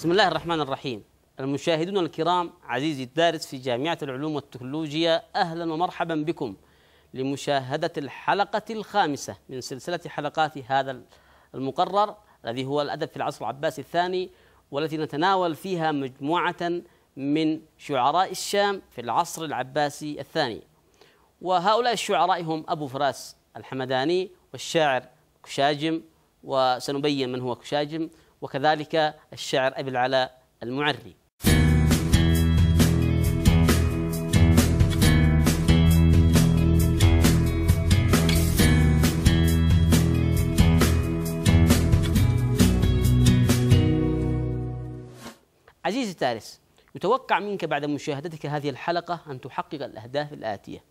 بسم الله الرحمن الرحيم المشاهدون الكرام عزيزي الدارس في جامعة العلوم والتكنولوجيا أهلا ومرحبا بكم لمشاهدة الحلقة الخامسة من سلسلة حلقات هذا المقرر الذي هو الأدب في العصر العباسي الثاني والتي نتناول فيها مجموعة من شعراء الشام في العصر العباسي الثاني وهؤلاء الشعراء هم أبو فراس الحمداني والشاعر كشاجم وسنبين من هو كشاجم وكذلك الشعر أبي العلاء المعري عزيزي تارس يتوقع منك بعد مشاهدتك هذه الحلقة أن تحقق الأهداف الآتية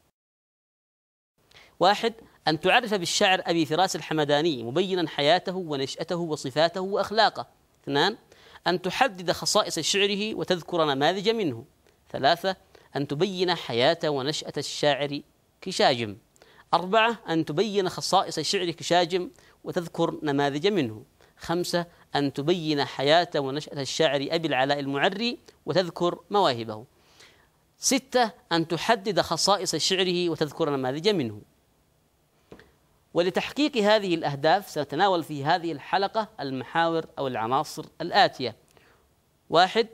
واحد أن تعرف بالشاعر أبي فراس الحمداني مبينا حياته ونشأته وصفاته وأخلاقه اثنان أن تحدد خصائص شعره وتذكر نماذج منه ثلاثة أن تبين حياة ونشأة الشاعر كشاجم أربعة أن تبين خصائص شعر كشاجم وتذكر نماذج منه خمسة أن تبين حياة ونشأة الشاعر أبي العلاء المعري وتذكر مواهبه ستة أن تحدد خصائص شعره وتذكر نماذج منه ولتحقيق هذه الأهداف سنتناول في هذه الحلقة المحاور أو العناصر الآتية واحد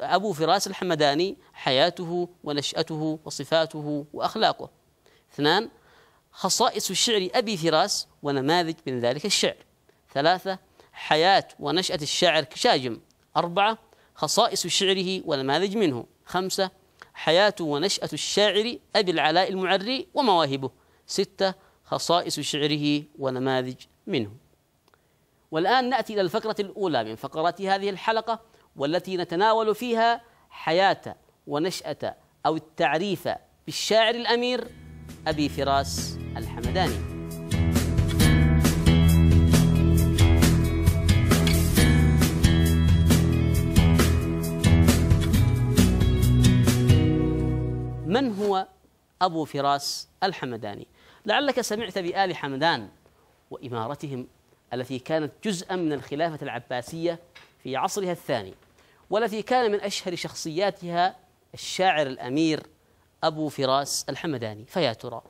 أبو فراس الحمداني حياته ونشأته وصفاته وأخلاقه اثنان خصائص شعر أبي فراس ونماذج من ذلك الشعر ثلاثة حياة ونشأة الشاعر كشاجم أربعة خصائص شعره ونماذج منه خمسة حياة ونشأة الشاعر أبي العلاء المعري ومواهبه ستة خصائص شعره ونماذج منه والآن نأتي إلى الفقرة الأولى من فقرات هذه الحلقة والتي نتناول فيها حياة ونشأة أو التعريف بالشاعر الأمير أبي فراس الحمداني من هو أبو فراس الحمداني؟ لعلك سمعت بآل حمدان وإمارتهم التي كانت جزءا من الخلافة العباسية في عصرها الثاني والتي كان من أشهر شخصياتها الشاعر الأمير أبو فراس الحمداني فيا ترى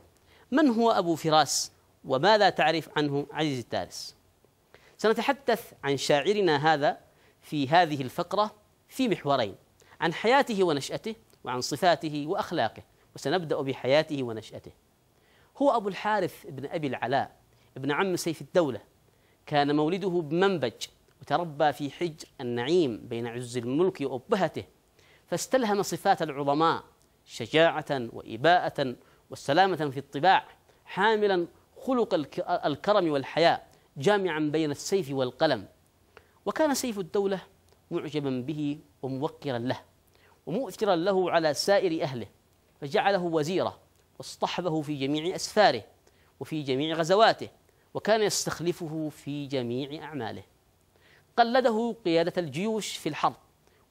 من هو أبو فراس وماذا تعرف عنه عزيز التارس سنتحدث عن شاعرنا هذا في هذه الفقرة في محورين عن حياته ونشأته وعن صفاته وأخلاقه وسنبدأ بحياته ونشأته هو أبو الحارث بن أبي العلاء ابن عم سيف الدولة كان مولده بمنبج وتربى في حجر النعيم بين عز الملك وأبهته فاستلهم صفات العظماء شجاعة وإباءة والسلامة في الطباع حاملا خلق الكرم والحياء جامعا بين السيف والقلم وكان سيف الدولة معجبا به وموقرا له ومؤثرا له على سائر أهله فجعله وزيره واصطحبه في جميع أسفاره وفي جميع غزواته وكان يستخلفه في جميع أعماله قلده قيادة الجيوش في الحرب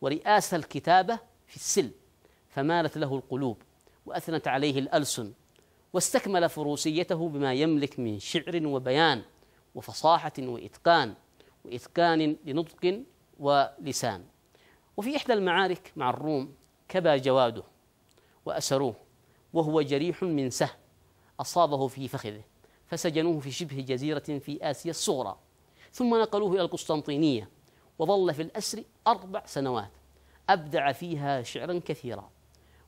ورئاسة الكتابة في السلم فمالت له القلوب وأثنت عليه الألسن واستكمل فروسيته بما يملك من شعر وبيان وفصاحة وإتقان وإتقان لنطق ولسان وفي إحدى المعارك مع الروم كبى جواده وأسروه وهو جريح من سه أصابه في فخذه فسجنوه في شبه جزيرة في آسيا الصغرى ثم نقلوه إلى القسطنطينية وظل في الأسر أربع سنوات أبدع فيها شعرا كثيرا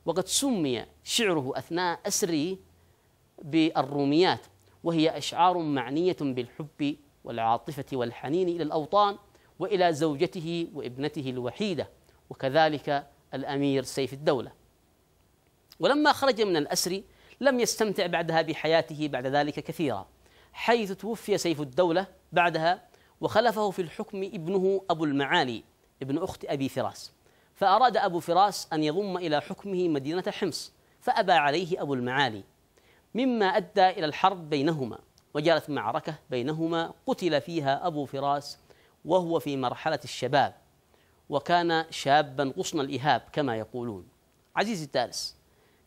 وقد سمي شعره أثناء أسره بالروميات وهي أشعار معنية بالحب والعاطفة والحنين إلى الأوطان وإلى زوجته وابنته الوحيدة وكذلك الأمير سيف الدولة ولما خرج من الأسر لم يستمتع بعدها بحياته بعد ذلك كثيرا حيث توفي سيف الدولة بعدها وخلفه في الحكم ابنه أبو المعالي ابن أخت أبي فراس فأراد أبو فراس أن يضم إلى حكمه مدينة حمص فأبى عليه أبو المعالي مما أدى إلى الحرب بينهما وجرت معركة بينهما قتل فيها أبو فراس وهو في مرحلة الشباب وكان شابا غصن الإهاب كما يقولون عزيزي الدارس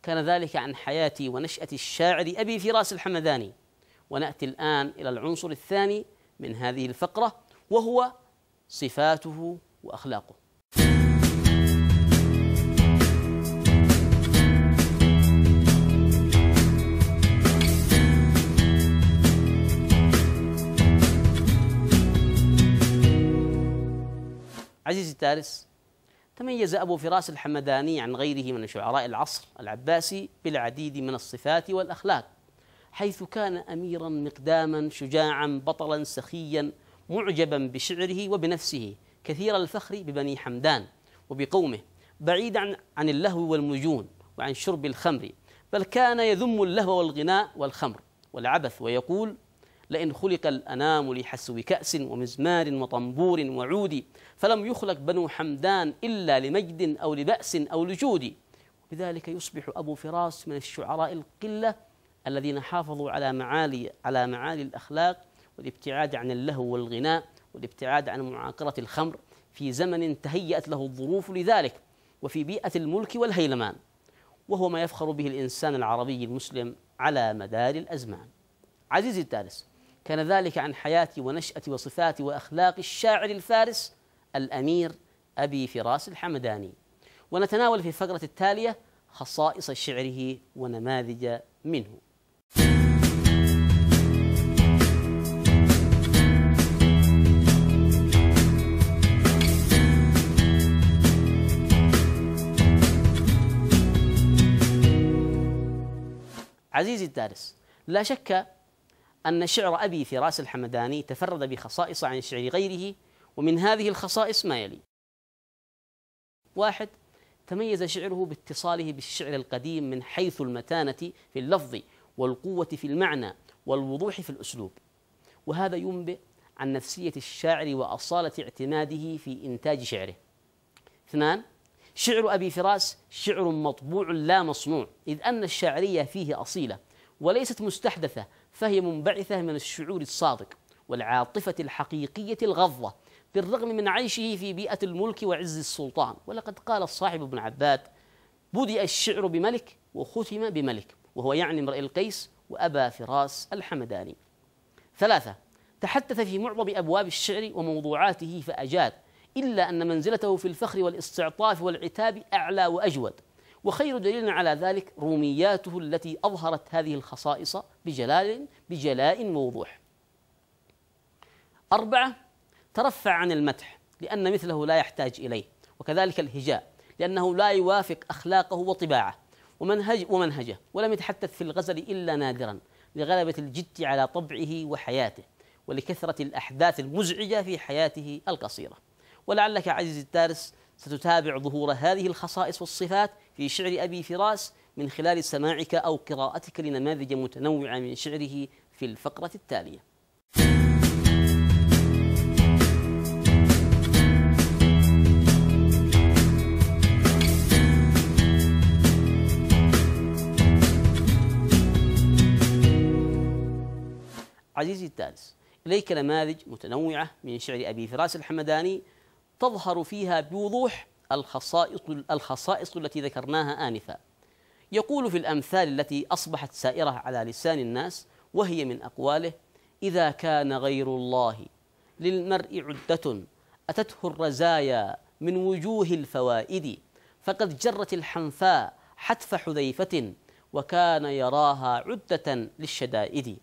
كان ذلك عن حياة ونشأة الشاعر أبي فراس الحمداني ونأتي الآن إلى العنصر الثاني من هذه الفقرة وهو صفاته وأخلاقه عزيزي الدارس تميز أبو فراس الحمداني عن غيره من شعراء العصر العباسي بالعديد من الصفات والأخلاق حيث كان أميرا مقداما شجاعا بطلا سخيا معجبا بشعره وبنفسه كثير الفخر ببني حمدان وبقومه بعيدا عن اللهو والمجون وعن شرب الخمر بل كان يذم اللهو والغناء والخمر والعبث ويقول لئن خلق الأنام لحسو كأس ومزمار وطنبور وعود فلم يخلق بنو حمدان إلا لمجد أو لبأس أو لجود بذلك يصبح أبو فراس من الشعراء القلة الذين حافظوا على معالي على معالي الأخلاق والابتعاد عن اللهو والغناء والابتعاد عن معاقرة الخمر في زمن تهيأت له الظروف لذلك وفي بيئة الملك والهيلمان وهو ما يفخر به الإنسان العربي المسلم على مدار الأزمان عزيزي الثالث كان ذلك عن حياتي ونشأتي وصفاتي وأخلاق الشاعر الفارس الأمير أبي فراس الحمداني ونتناول في الفقرة التالية خصائص شعره ونماذج منه عزيزي الدارس لا شك أن شعر أبي فراس الحمداني تفرد بخصائص عن شعر غيره ومن هذه الخصائص ما يلي واحد تميز شعره باتصاله بالشعر القديم من حيث المتانة في اللفظ والقوة في المعنى والوضوح في الأسلوب وهذا ينبئ عن نفسية الشاعر وأصالة اعتماده في إنتاج شعره اثنان شعر أبي فراس شعر مطبوع لا مصنوع إذ أن الشاعرية فيه أصيلة وليست مستحدثة فهي منبعثة من الشعور الصادق والعاطفة الحقيقية الغضة بالرغم من عيشه في بيئة الملك وعز السلطان ولقد قال الصاحب ابن عباد بدأ الشعر بملك وختم بملك وهو يعني امرئ القيس وأبا فراس الحمداني ثلاثة تحدث في معظم أبواب الشعر وموضوعاته فأجاد إلا أن منزلته في الفخر والاستعطاف والعتاب أعلى وأجود وخير دليل على ذلك رومياته التي أظهرت هذه الخصائص بجلال بجلاء ووضوح أربعة ترفع عن المدح لأن مثله لا يحتاج إليه وكذلك الهجاء لأنه لا يوافق أخلاقه وطباعه ومنهج ومنهجه ولم يتحدث في الغزل إلا نادرا لغلبة الجد على طبعه وحياته ولكثرة الأحداث المزعجة في حياته القصيرة ولعلك عزيزي الدارس ستتابع ظهور هذه الخصائص والصفات في شعر أبي فراس من خلال سماعك أو قراءتك لنماذج متنوعة من شعره في الفقرة التالية عزيزي الدارس إليك نماذج متنوعة من شعر أبي فراس الحمداني تظهر فيها بوضوح الخصائص الخصائص التي ذكرناها آنفا يقول في الأمثال التي أصبحت سائرة على لسان الناس وهي من أقواله إذا كان غير الله للمرء عدة أتته الرزايا من وجوه الفوائد فقد جرت الحنفاء حتف حذيفة وكان يراها عدة للشدائد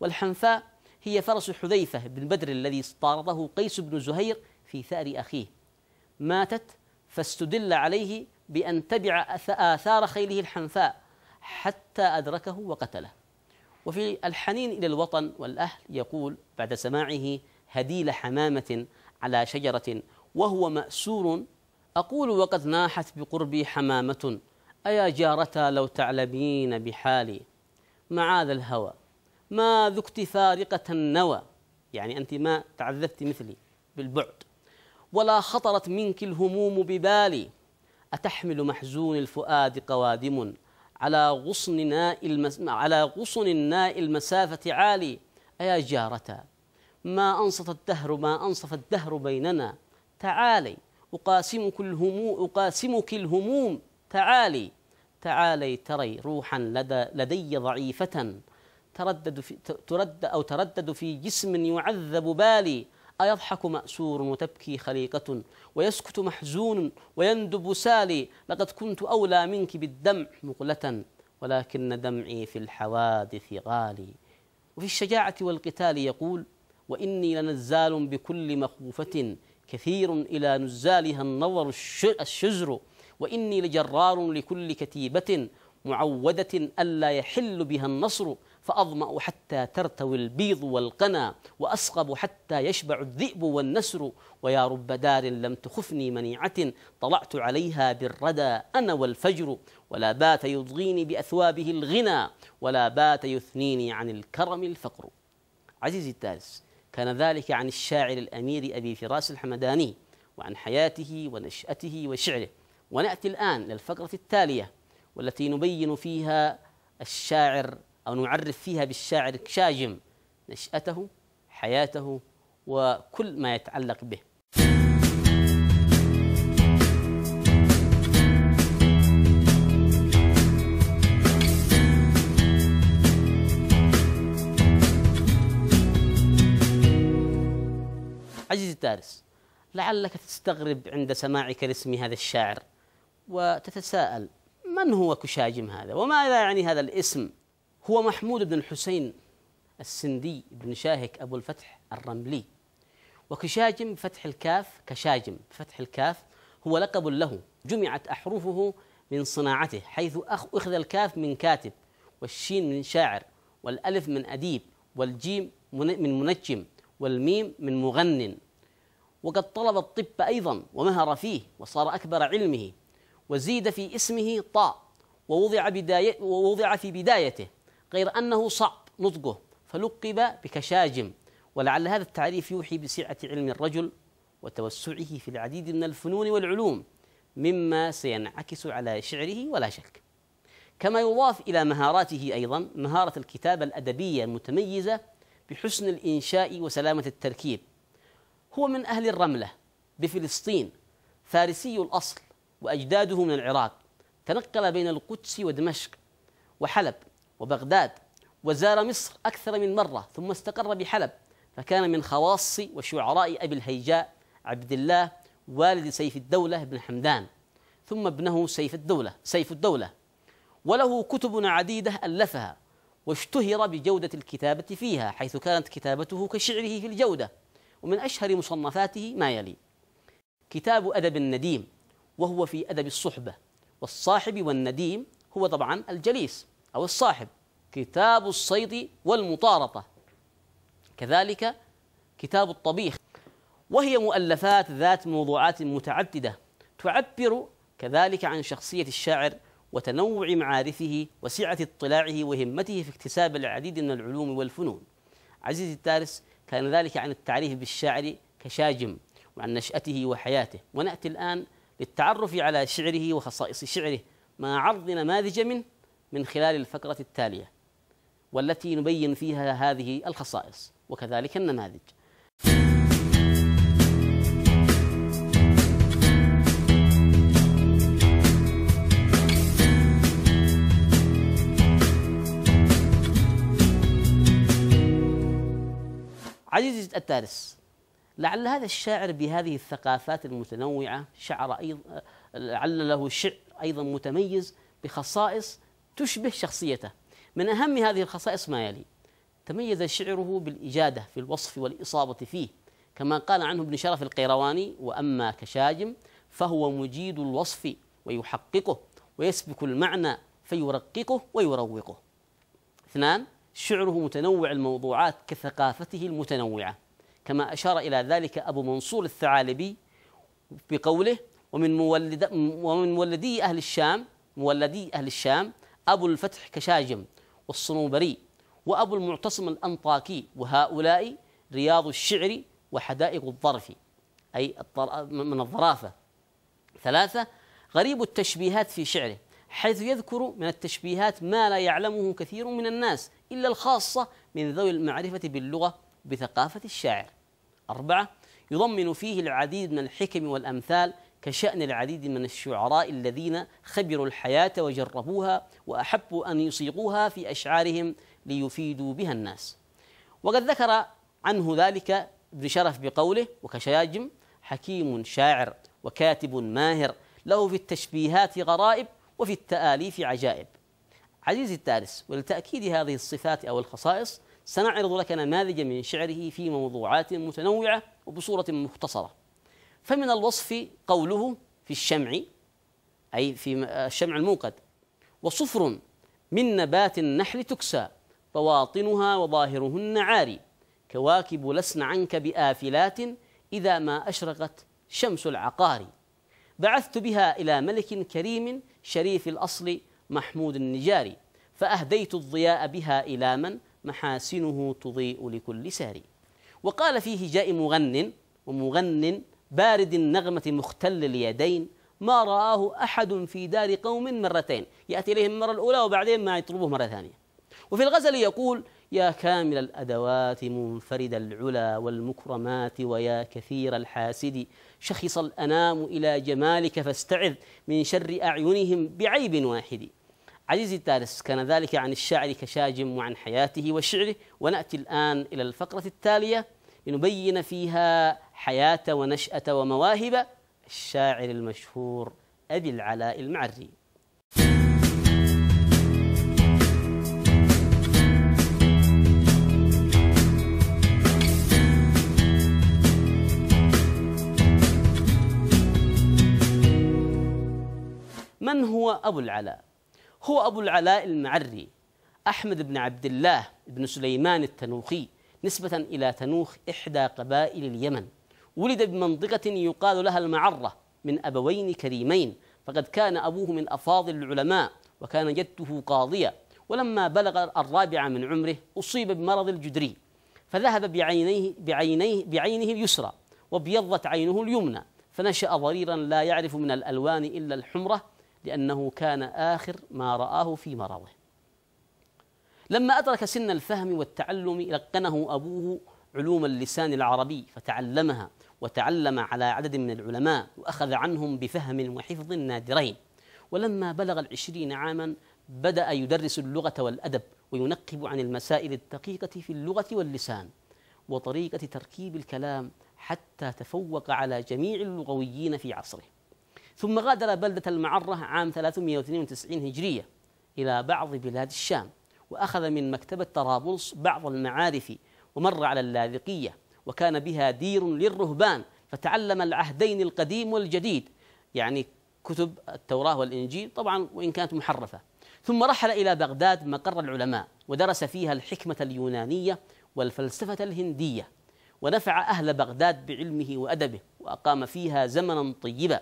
والحنفاء هي فرس حذيفة بن بدر الذي استعرضه قيس بن زهير في ثأر أخيه ماتت فاستدل عليه بأن تبع آثار خيله الحنفاء حتى أدركه وقتله وفي الحنين إلى الوطن والأهل يقول بعد سماعه هديل حمامة على شجرة وهو مأسور أقول وقد ناحت بقربي حمامة أيا جارتا لو تعلمين بحالي معاذ الهوى ما ذقت فارقة النوى يعني أنت ما تعذبت مثلي بالبعد ولا خطرت منك الهموم ببالي أتحمل محزون الفؤاد قوادم على غصن ناء المس... على غصن الناء المسافة عالي أيا جارة ما أنصف الدهر ما أنصف الدهر بيننا تعالي أقاسمك الهموم أقاسمك الهموم تعالي تعالي تري روحا لدى لدي ضعيفة تردد في ترد أو تردد في جسم يعذب بالي أيضحك مأسور وتبكي خليقة ويسكت محزون ويندب سالي لقد كنت أولى منك بالدمع مقلة ولكن دمعي في الحوادث غالي وفي الشجاعة والقتال يقول وإني لنزال بكل مخوفة كثير إلى نزالها النظر الشزر وإني لجرار لكل كتيبة معودة ألا يحل بها النصر فأظمأ حتى ترتوي البيض والقنا وأسقب حتى يشبع الذئب والنسر ويا رب دار لم تخفني منيعة طلعت عليها بالردى أنا والفجر ولا بات يضغيني بأثوابه الغنى ولا بات يثنيني عن الكرم الفقر عزيزي الدارس كان ذلك عن الشاعر الأمير أبي فراس الحمداني وعن حياته ونشأته وشعره ونأتي الآن للفقرة التالية والتي نبين فيها الشاعر أو نعرف فيها بالشاعر كشاجم نشأته حياته وكل ما يتعلق به عزيزي الدارس لعلك تستغرب عند سماعك لاسم هذا الشاعر وتتساءل من هو كشاجم هذا وماذا يعني هذا الاسم هو محمود بن الحسين السندي بن شاهك أبو الفتح الرملي وكشاجم فتح الكاف كشاجم فتح الكاف هو لقب له جمعت أحرفه من صناعته حيث أخذ الكاف من كاتب والشين من شاعر والألف من أديب والجيم من منجم والميم من مغن وقد طلب الطب أيضا ومهر فيه وصار أكبر علمه وزيد في اسمه طاء ووضع, بداية ووضع في بدايته غير أنه صعب نطقه فلقب بكشاجم ولعل هذا التعريف يوحي بسعة علم الرجل وتوسعه في العديد من الفنون والعلوم مما سينعكس على شعره ولا شك كما يضاف إلى مهاراته أيضا مهارة الكتابة الأدبية المتميزة بحسن الإنشاء وسلامة التركيب هو من أهل الرملة بفلسطين فارسي الأصل وأجداده من العراق تنقل بين القدس ودمشق وحلب وبغداد وزار مصر أكثر من مرة ثم استقر بحلب فكان من خواص وشعراء أبي الهيجاء عبد الله والد سيف الدولة بن حمدان ثم ابنه سيف الدولة سيف الدولة وله كتب عديدة ألفها واشتهر بجودة الكتابة فيها حيث كانت كتابته كشعره في الجودة ومن أشهر مصنفاته ما يلي كتاب أدب النديم وهو في أدب الصحبة والصاحب والنديم هو طبعا الجليس أو الصاحب كتاب الصيد والمطارطة كذلك كتاب الطبيخ وهي مؤلفات ذات موضوعات متعددة تعبر كذلك عن شخصية الشاعر وتنوع معارفه وسعة اطلاعه وهمته في اكتساب العديد من العلوم والفنون عزيزي الدارس كان ذلك عن التعريف بالشاعر كشاجم وعن نشأته وحياته ونأتي الآن للتعرف على شعره وخصائص شعره مع عرض نماذج منه من خلال الفقرة التالية والتي نبين فيها هذه الخصائص وكذلك النماذج عزيزي الدارس لعل هذا الشاعر بهذه الثقافات المتنوعة شعر أيضا لعل له شعر أيضا متميز بخصائص تشبه شخصيته من أهم هذه الخصائص ما يلي تميز شعره بالإجادة في الوصف والإصابة فيه كما قال عنه ابن شرف القيرواني وأما كشاجم فهو مجيد الوصف ويحققه ويسبك المعنى فيرققه ويروقه اثنان شعره متنوع الموضوعات كثقافته المتنوعه كما أشار إلى ذلك أبو منصور الثعالبي بقوله ومن مولد ومن مولدي أهل الشام مولدي أهل الشام أبو الفتح كشاجم والصنوبري وأبو المعتصم الأنطاكي وهؤلاء رياض الشعر وحدائق الظرف أي من الظرافة ثلاثة غريب التشبيهات في شعره حيث يذكر من التشبيهات ما لا يعلمه كثير من الناس إلا الخاصة من ذوي المعرفة باللغة بثقافة الشاعر أربعة يضمن فيه العديد من الحكم والأمثال كشأن العديد من الشعراء الذين خبروا الحياة وجربوها وأحبوا أن يصيغوها في أشعارهم ليفيدوا بها الناس وقد ذكر عنه ذلك ابن شرف بقوله وكشاجم حكيم شاعر وكاتب ماهر له في التشبيهات غرائب وفي التآليف عجائب عزيزي الدارس ولتأكيد هذه الصفات أو الخصائص سنعرض لك نماذجا من شعره في موضوعات متنوعة وبصورة مختصرة فمن الوصف قوله في الشمع أي في الشمع الموقد وصفر من نبات النحل تكسى بواطنها وظاهرهن عاري كواكب لسن عنك بآفلات إذا ما أشرقت شمس العقار بعثت بها إلى ملك كريم شريف الأصل محمود النجاري فأهديت الضياء بها إلى من محاسنه تضيء لكل ساري وقال فيه جاء مغن ومغن بارد النغمة مختل اليدين ما رآه أحد في دار قوم مرتين يأتي إليهم المرة الأولى وبعدين ما يطلبه مرة ثانية وفي الغزل يقول يا كامل الأدوات منفرد العلا والمكرمات ويا كثير الحاسد شخص الأنام إلى جمالك فاستعذ من شر أعينهم بعيب واحد عزيزي الدارس كان ذلك عن الشاعر كشاجم وعن حياته وشعره ونأتي الآن إلى الفقرة التالية لنبين فيها حياة ونشأة ومواهب الشاعر المشهور أبي العلاء المعري من هو أبو العلاء؟ هو أبو العلاء المعري أحمد بن عبد الله بن سليمان التنوخي نسبة إلى تنوخ إحدى قبائل اليمن ولد بمنطقة يقال لها المعرة من أبوين كريمين فقد كان أبوه من أفاضل العلماء وكان جده قاضيا ولما بلغ الرابعة من عمره أصيب بمرض الجدري فذهب بعينيه, بعينيه, بعينه اليسرى وابيضت عينه اليمنى فنشأ ضريرا لا يعرف من الألوان إلا الحمرة لأنه كان آخر ما رآه في مرضه لما أدرك سن الفهم والتعلم لقنه أبوه علوم اللسان العربي فتعلمها وتعلم على عدد من العلماء وأخذ عنهم بفهم وحفظ نادرين ولما بلغ العشرين عاما بدأ يدرس اللغة والأدب وينقب عن المسائل الدقيقة في اللغة واللسان وطريقة تركيب الكلام حتى تفوق على جميع اللغويين في عصره ثم غادر بلدة المعرة عام 392 هجرية إلى بعض بلاد الشام وأخذ من مكتبة طرابلس بعض المعارف ومر على اللاذقية وكان بها دير للرهبان فتعلم العهدين القديم والجديد يعني كتب التوراة والإنجيل طبعا وإن كانت محرفة ثم رحل إلى بغداد مقر العلماء ودرس فيها الحكمة اليونانية والفلسفة الهندية ونفع أهل بغداد بعلمه وأدبه وأقام فيها زمنا طيبا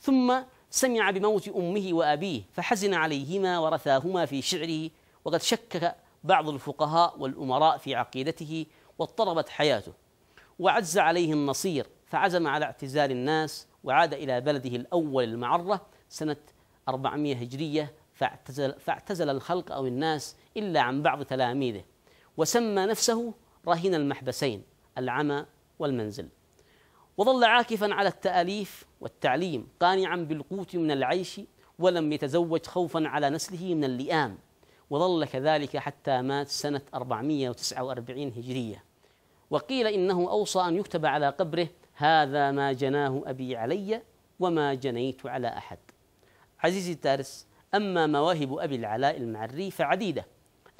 ثم سمع بموت أمه وأبيه فحزن عليهما ورثاهما في شعره وقد شكك بعض الفقهاء والأمراء في عقيدته واضطربت حياته وعز عليه النصير فعزم على اعتزال الناس وعاد إلى بلده الأول المعرة سنة 400 هجرية فاعتزل, فاعتزل الخلق أو الناس إلا عن بعض تلاميذه وسمى نفسه رهين المحبسين العمى والمنزل وظل عاكفا على التأليف والتعليم قانعا بالقوت من العيش ولم يتزوج خوفا على نسله من اللئام وظل كذلك حتى مات سنة 449 هجرية وقيل إنه أوصى أن يكتب على قبره هذا ما جناه أبي علي وما جنيت على أحد عزيزي الدارس أما مواهب أبي العلاء المعري فعديدة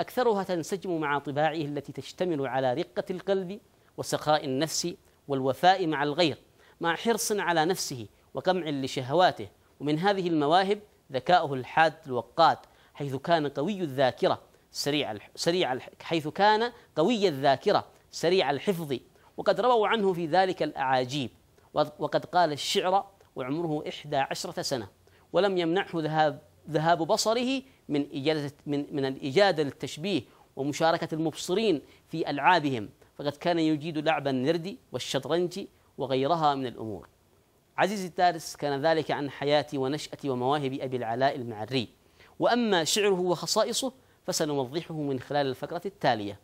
أكثرها تنسجم مع طباعه التي تشتمل على رقة القلب وسخاء النفس والوفاء مع الغير مع حرص على نفسه وقمع لشهواته ومن هذه المواهب ذكاؤه الحاد الوقات حيث كان قوي الذاكرة سريع سريع حيث كان قوي الذاكرة سريع الحفظ وقد رووا عنه في ذلك الأعاجيب وقد قال الشعر وعمره إحدى عشرة سنة ولم يمنعه ذهاب ذهاب بصره من إجادة من, من الإجادة للتشبيه ومشاركة المبصرين في ألعابهم فقد كان يجيد لعب النرد والشطرنج وغيرها من الأمور عزيزي الدارس كان ذلك عن حياة ونشأة ومواهب أبي العلاء المعري وأما شعره وخصائصه فسنوضحه من خلال الفقرة التالية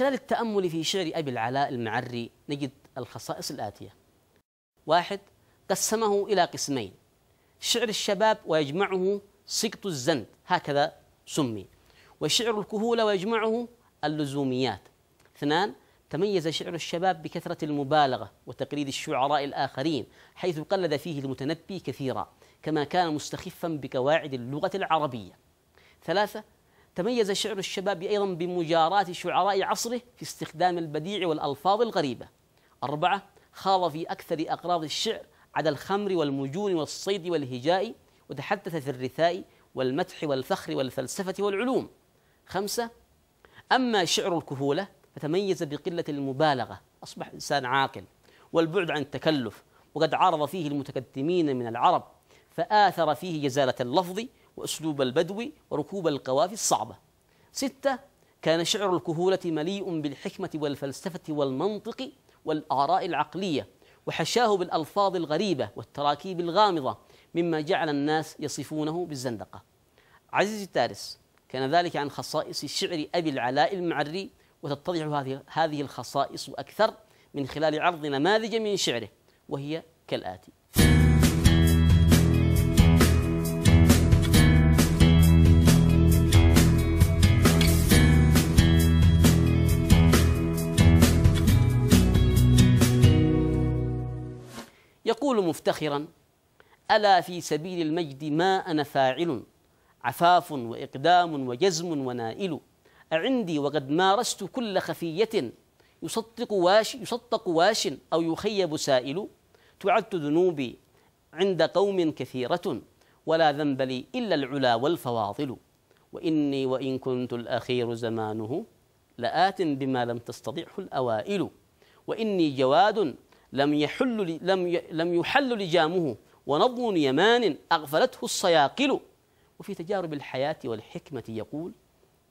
خلال التأمل في شعر أبي العلاء المعري نجد الخصائص الآتية واحد قسمه إلى قسمين شعر الشباب ويجمعه سقط الزند هكذا سمي وشعر الكهولة ويجمعه اللزوميات اثنان تميز شعر الشباب بكثرة المبالغة وتقليد الشعراء الآخرين حيث قلد فيه المتنبي كثيرا كما كان مستخفا بقواعد اللغة العربية ثلاثة تميز شعر الشباب أيضا بمجاراة شعراء عصره في استخدام البديع والألفاظ الغريبة أربعة خاض في أكثر أقراض الشعر على الخمر والمجون والصيد والهجاء وتحدث في الرثاء والمدح والفخر والفلسفة والعلوم خمسة أما شعر الكهولة فتميز بقلة المبالغة أصبح إنسان عاقل والبعد عن التكلف وقد عارض فيه المتقدمين من العرب فآثر فيه جزالة اللفظ وأسلوب البدو وركوب القوافي الصعبة ستة كان شعر الكهولة مليء بالحكمة والفلسفة والمنطق والآراء العقلية وحشاه بالألفاظ الغريبة والتراكيب الغامضة مما جعل الناس يصفونه بالزندقة عزيزي التارس كان ذلك عن خصائص شعر أبي العلاء المعري وتتضح هذه الخصائص أكثر من خلال عرض نماذج من شعره وهي كالآتي يقول مفتخرا ألا في سبيل المجد ما أنا فاعل عفاف وإقدام وجزم ونائل أعندي وقد مارست كل خفية يصدق واش يصدق واش أو يخيب سائل تعد ذنوبي عند قوم كثيرة ولا ذنب لي إلا العلا والفواضل وإني وإن كنت الأخير زمانه لآت بما لم تستطعه الأوائل وإني جواد لم يحل لم لم يحل لجامه ونظم يمان أغفلته الصياقل وفي تجارب الحياة والحكمة يقول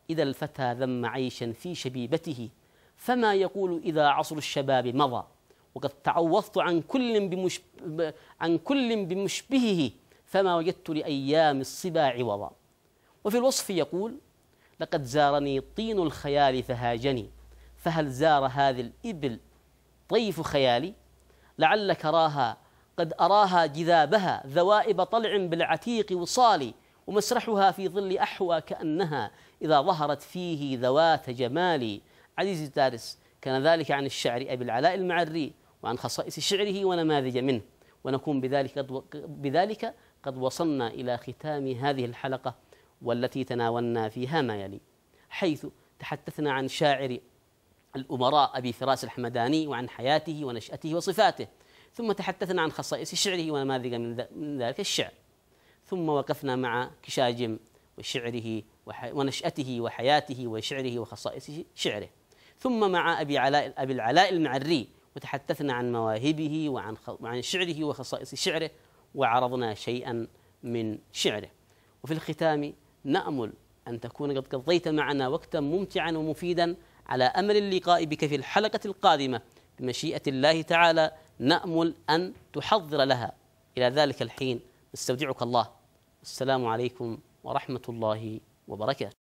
إذا الفتى ذم عيشا في شبيبته فما يقول إذا عصر الشباب مضى وقد تعوضت عن كل بمشبه عن كل بمشبهه فما وجدت لأيام الصبا عوضا وفي الوصف يقول لقد زارني طين الخيال فهاجني فهل زار هذه الإبل طيف خيالي لعلك راها قد أراها جذابها ذوائب طلع بالعتيق وصالي ومسرحها في ظل أحوى كأنها إذا ظهرت فيه ذوات جمالي عزيزي الدارس كان ذلك عن الشعر أبي العلاء المعري وعن خصائص شعره ونماذج منه ونكون بذلك قد بذلك قد وصلنا إلى ختام هذه الحلقة والتي تناولنا فيها ما يلي حيث تحدثنا عن شاعر الأمراء أبي فراس الحمداني وعن حياته ونشأته وصفاته ثم تحدثنا عن خصائص شعره ونماذج من ذلك الشعر ثم وقفنا مع كشاجم وشعره ونشأته وحياته وشعره وخصائص شعره ثم مع أبي علاء أبي العلاء المعري وتحدثنا عن مواهبه وعن عن شعره وخصائص شعره وعرضنا شيئا من شعره وفي الختام نأمل أن تكون قد قضيت معنا وقتا ممتعا ومفيدا على أمل اللقاء بك في الحلقة القادمة بمشيئة الله تعالى نأمل أن تحضر لها إلى ذلك الحين نستودعك الله السلام عليكم ورحمة الله وبركاته